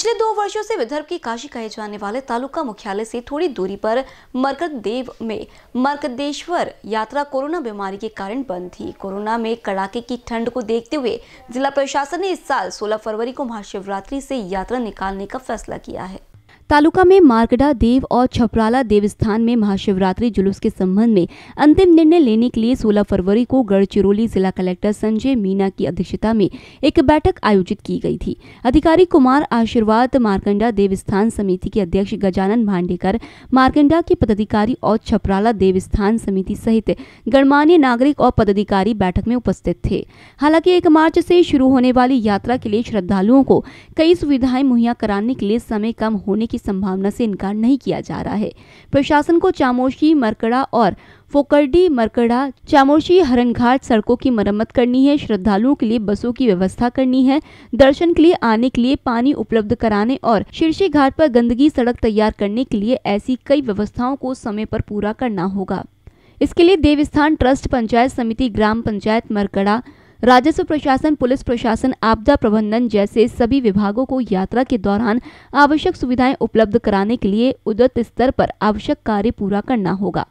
पिछले दो वर्षों से विदर्भ की काशी कहे जाने वाले तालुका मुख्यालय से थोड़ी दूरी पर मरकत देव में मरकदेश्वर यात्रा कोरोना बीमारी के कारण बंद थी कोरोना में कड़ाके की ठंड को देखते हुए जिला प्रशासन ने इस साल 16 फरवरी को महाशिवरात्रि से यात्रा निकालने का फैसला किया है तालुका में मार्कड़ा देव और छपराला देवस्थान में महाशिवरात्रि जुलूस के संबंध में अंतिम निर्णय लेने के लिए 16 फरवरी को गढ़चिरौली जिला कलेक्टर संजय मीना की अध्यक्षता में एक बैठक आयोजित की गई थी अधिकारी कुमार आशीर्वाद मार्कंडा देवस्थान समिति के अध्यक्ष गजानन भांडेकर मार्कंडा के पदाधिकारी और छपराला देवस्थान समिति सहित गणमान्य नागरिक और पदाधिकारी बैठक में उपस्थित थे हालांकि एक मार्च से शुरू होने वाली यात्रा के लिए श्रद्धालुओं को कई सुविधाएं मुहैया कराने के लिए समय कम होने की संभावना से इनकार नहीं किया जा रहा है प्रशासन को चामोशी मरकड़ा और फोकरडी मरकड़ा चामोशी हरनघाट सड़कों की मरम्मत करनी है श्रद्धालुओं के लिए बसों की व्यवस्था करनी है दर्शन के लिए आने के लिए पानी उपलब्ध कराने और शीर्षी घाट पर गंदगी सड़क तैयार करने के लिए ऐसी कई व्यवस्थाओं को समय पर पूरा करना होगा इसके लिए देवस्थान ट्रस्ट पंचायत समिति ग्राम पंचायत मरकड़ा राजस्व प्रशासन पुलिस प्रशासन आपदा प्रबंधन जैसे सभी विभागों को यात्रा के दौरान आवश्यक सुविधाएं उपलब्ध कराने के लिए उदत स्तर पर आवश्यक कार्य पूरा करना होगा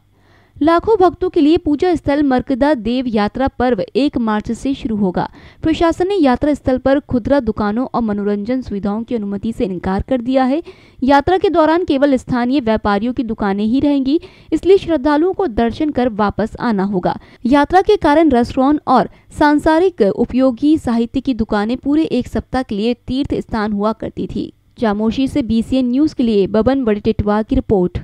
लाखों भक्तों के लिए पूजा स्थल मर्कदा देव यात्रा पर्व एक मार्च से शुरू होगा प्रशासन ने यात्रा स्थल पर खुदरा दुकानों और मनोरंजन सुविधाओं की अनुमति से इनकार कर दिया है यात्रा के दौरान केवल स्थानीय व्यापारियों की दुकानें ही रहेंगी इसलिए श्रद्धालुओं को दर्शन कर वापस आना होगा यात्रा के कारण रेस्टोरेंट और सांसारिक उपयोगी साहित्य की दुकानें पूरे एक सप्ताह के लिए तीर्थ स्थान हुआ करती थी जामोशी से बी न्यूज के लिए बबन बड़े टिटवा की रिपोर्ट